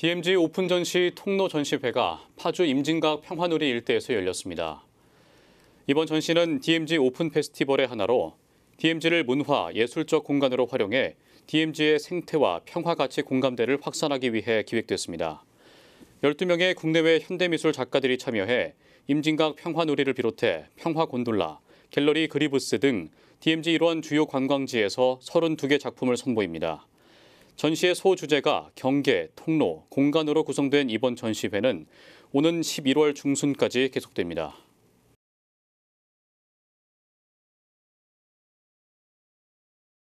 DMZ 오픈 전시 통로 전시회가 파주 임진각 평화누리 일대에서 열렸습니다. 이번 전시는 DMZ 오픈 페스티벌의 하나로 DMZ를 문화, 예술적 공간으로 활용해 DMZ의 생태와 평화 가치 공감대를 확산하기 위해 기획됐습니다. 12명의 국내외 현대미술 작가들이 참여해 임진각 평화누리를 비롯해 평화 곤돌라, 갤러리 그리브스 등 DMZ 일원 주요 관광지에서 32개 작품을 선보입니다. 전시의 소주제가 경계, 통로, 공간으로 구성된 이번 전시회는 오는 11월 중순까지 계속됩니다.